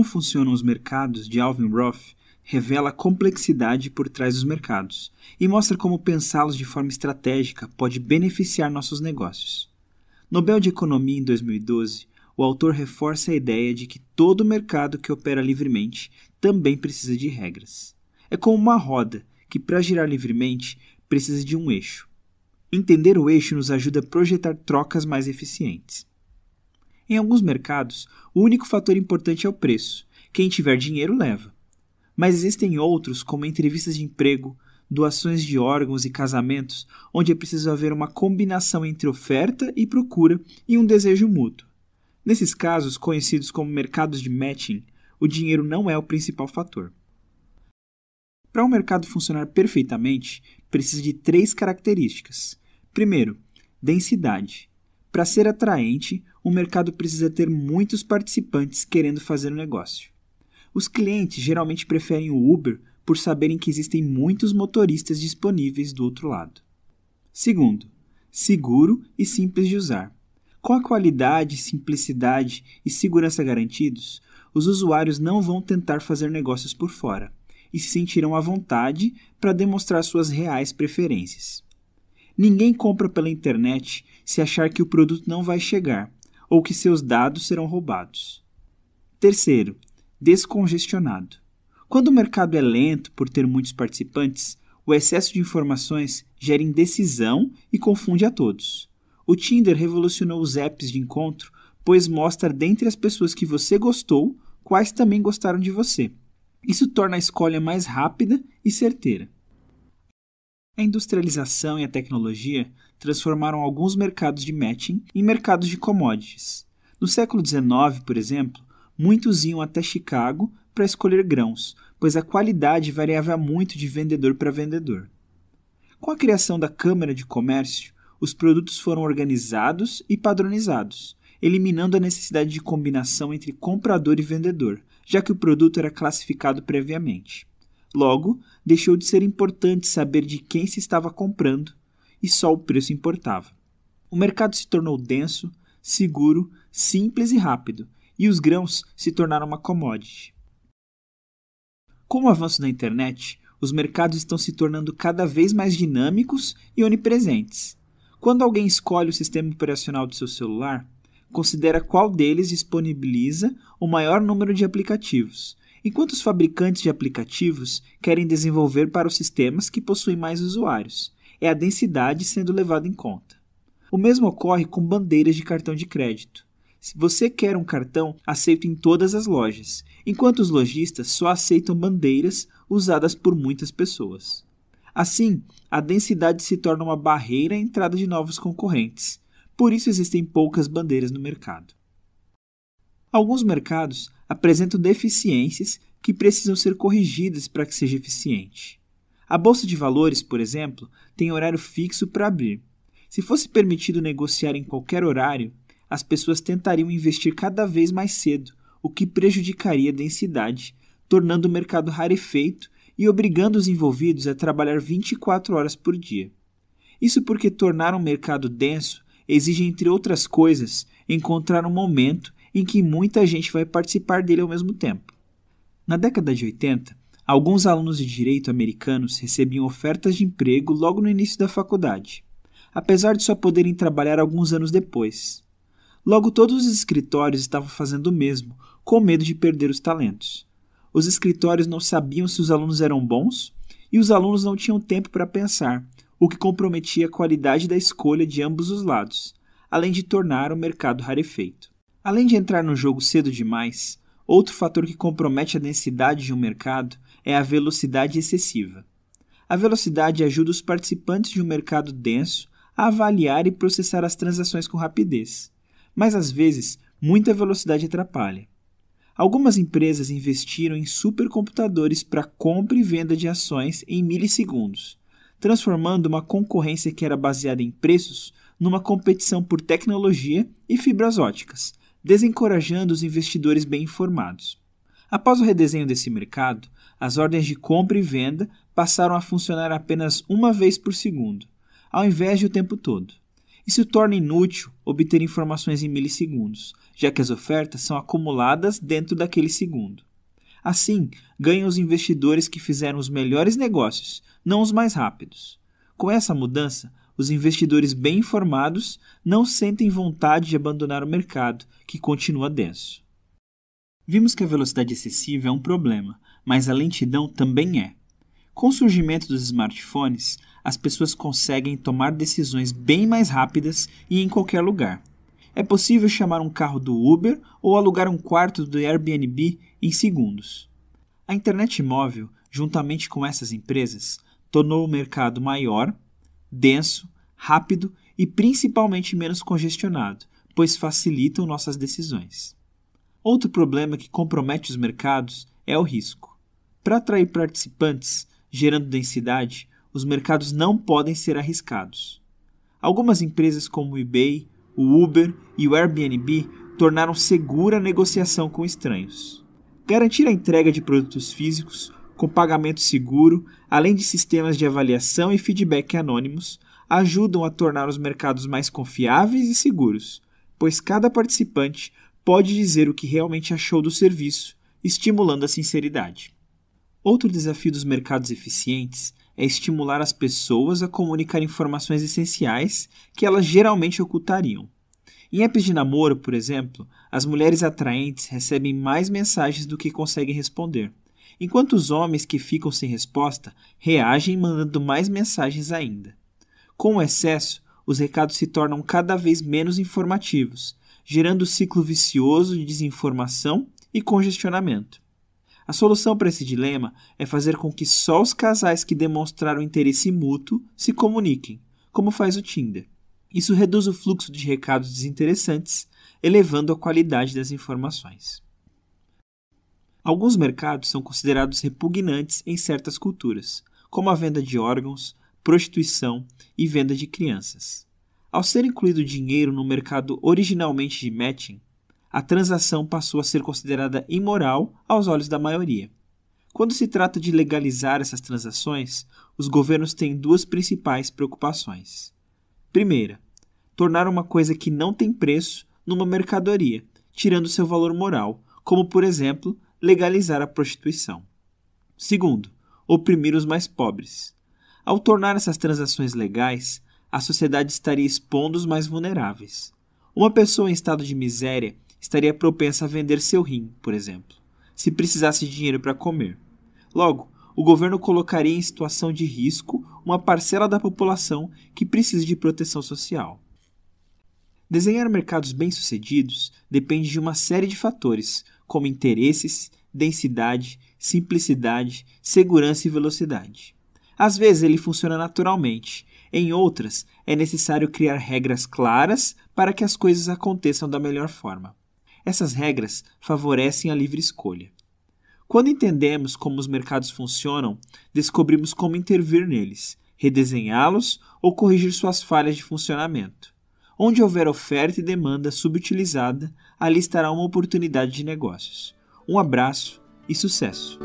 Como funcionam os mercados de Alvin Roth revela a complexidade por trás dos mercados e mostra como pensá-los de forma estratégica pode beneficiar nossos negócios. Nobel de Economia em 2012, o autor reforça a ideia de que todo mercado que opera livremente também precisa de regras. É como uma roda que, para girar livremente, precisa de um eixo. Entender o eixo nos ajuda a projetar trocas mais eficientes. Em alguns mercados, o único fator importante é o preço. Quem tiver dinheiro leva. Mas existem outros, como entrevistas de emprego, doações de órgãos e casamentos, onde é preciso haver uma combinação entre oferta e procura e um desejo mútuo. Nesses casos, conhecidos como mercados de matching, o dinheiro não é o principal fator. Para um mercado funcionar perfeitamente, precisa de três características. Primeiro, densidade. Para ser atraente, o mercado precisa ter muitos participantes querendo fazer o negócio. Os clientes geralmente preferem o Uber por saberem que existem muitos motoristas disponíveis do outro lado. Segundo, seguro e simples de usar. Com a qualidade, simplicidade e segurança garantidos, os usuários não vão tentar fazer negócios por fora e se sentirão à vontade para demonstrar suas reais preferências. Ninguém compra pela internet se achar que o produto não vai chegar ou que seus dados serão roubados. Terceiro, descongestionado. Quando o mercado é lento por ter muitos participantes, o excesso de informações gera indecisão e confunde a todos. O Tinder revolucionou os apps de encontro, pois mostra dentre as pessoas que você gostou quais também gostaram de você. Isso torna a escolha mais rápida e certeira. A industrialização e a tecnologia transformaram alguns mercados de matching em mercados de commodities. No século XIX, por exemplo, muitos iam até Chicago para escolher grãos, pois a qualidade variava muito de vendedor para vendedor. Com a criação da Câmara de Comércio, os produtos foram organizados e padronizados, eliminando a necessidade de combinação entre comprador e vendedor, já que o produto era classificado previamente. Logo, deixou de ser importante saber de quem se estava comprando e só o preço importava. O mercado se tornou denso, seguro, simples e rápido, e os grãos se tornaram uma commodity. Com o avanço da internet, os mercados estão se tornando cada vez mais dinâmicos e onipresentes. Quando alguém escolhe o sistema operacional do seu celular, considera qual deles disponibiliza o maior número de aplicativos, enquanto os fabricantes de aplicativos querem desenvolver para os sistemas que possuem mais usuários, é a densidade sendo levada em conta. O mesmo ocorre com bandeiras de cartão de crédito. Se você quer um cartão aceito em todas as lojas, enquanto os lojistas só aceitam bandeiras usadas por muitas pessoas. Assim, a densidade se torna uma barreira à entrada de novos concorrentes, por isso existem poucas bandeiras no mercado. Alguns mercados apresentam deficiências que precisam ser corrigidas para que seja eficiente. A bolsa de valores, por exemplo, tem horário fixo para abrir. Se fosse permitido negociar em qualquer horário, as pessoas tentariam investir cada vez mais cedo, o que prejudicaria a densidade, tornando o mercado rarefeito e obrigando os envolvidos a trabalhar 24 horas por dia. Isso porque tornar um mercado denso exige, entre outras coisas, encontrar um momento em que muita gente vai participar dele ao mesmo tempo. Na década de 80, Alguns alunos de direito americanos recebiam ofertas de emprego logo no início da faculdade, apesar de só poderem trabalhar alguns anos depois. Logo, todos os escritórios estavam fazendo o mesmo, com medo de perder os talentos. Os escritórios não sabiam se os alunos eram bons e os alunos não tinham tempo para pensar, o que comprometia a qualidade da escolha de ambos os lados, além de tornar o mercado rarefeito. Além de entrar no jogo cedo demais, Outro fator que compromete a densidade de um mercado é a velocidade excessiva. A velocidade ajuda os participantes de um mercado denso a avaliar e processar as transações com rapidez, mas às vezes muita velocidade atrapalha. Algumas empresas investiram em supercomputadores para compra e venda de ações em milissegundos, transformando uma concorrência que era baseada em preços numa competição por tecnologia e fibras óticas, desencorajando os investidores bem informados. Após o redesenho desse mercado, as ordens de compra e venda passaram a funcionar apenas uma vez por segundo, ao invés de o tempo todo. Isso torna inútil obter informações em milissegundos, já que as ofertas são acumuladas dentro daquele segundo. Assim, ganham os investidores que fizeram os melhores negócios, não os mais rápidos. Com essa mudança, os investidores bem informados não sentem vontade de abandonar o mercado, que continua denso. Vimos que a velocidade excessiva é um problema, mas a lentidão também é. Com o surgimento dos smartphones, as pessoas conseguem tomar decisões bem mais rápidas e em qualquer lugar. É possível chamar um carro do Uber ou alugar um quarto do Airbnb em segundos. A internet móvel, juntamente com essas empresas, tornou o mercado maior denso, rápido e principalmente menos congestionado, pois facilitam nossas decisões. Outro problema que compromete os mercados é o risco. Para atrair participantes, gerando densidade, os mercados não podem ser arriscados. Algumas empresas como o eBay, o Uber e o Airbnb tornaram segura a negociação com estranhos. Garantir a entrega de produtos físicos com pagamento seguro, além de sistemas de avaliação e feedback anônimos, ajudam a tornar os mercados mais confiáveis e seguros, pois cada participante pode dizer o que realmente achou do serviço, estimulando a sinceridade. Outro desafio dos mercados eficientes é estimular as pessoas a comunicar informações essenciais que elas geralmente ocultariam. Em apps de namoro, por exemplo, as mulheres atraentes recebem mais mensagens do que conseguem responder, enquanto os homens que ficam sem resposta reagem mandando mais mensagens ainda. Com o excesso, os recados se tornam cada vez menos informativos, gerando um ciclo vicioso de desinformação e congestionamento. A solução para esse dilema é fazer com que só os casais que demonstraram interesse mútuo se comuniquem, como faz o Tinder. Isso reduz o fluxo de recados desinteressantes, elevando a qualidade das informações. Alguns mercados são considerados repugnantes em certas culturas, como a venda de órgãos, prostituição e venda de crianças. Ao ser incluído dinheiro no mercado originalmente de matching, a transação passou a ser considerada imoral aos olhos da maioria. Quando se trata de legalizar essas transações, os governos têm duas principais preocupações. Primeira, tornar uma coisa que não tem preço numa mercadoria, tirando seu valor moral, como por exemplo legalizar a prostituição. Segundo, oprimir os mais pobres. Ao tornar essas transações legais, a sociedade estaria expondo os mais vulneráveis. Uma pessoa em estado de miséria estaria propensa a vender seu rim, por exemplo, se precisasse de dinheiro para comer. Logo, o governo colocaria em situação de risco uma parcela da população que precisa de proteção social. Desenhar mercados bem-sucedidos depende de uma série de fatores, como interesses, densidade, simplicidade, segurança e velocidade. Às vezes ele funciona naturalmente, em outras é necessário criar regras claras para que as coisas aconteçam da melhor forma. Essas regras favorecem a livre escolha. Quando entendemos como os mercados funcionam, descobrimos como intervir neles, redesenhá-los ou corrigir suas falhas de funcionamento. Onde houver oferta e demanda subutilizada, ali estará uma oportunidade de negócios. Um abraço e sucesso!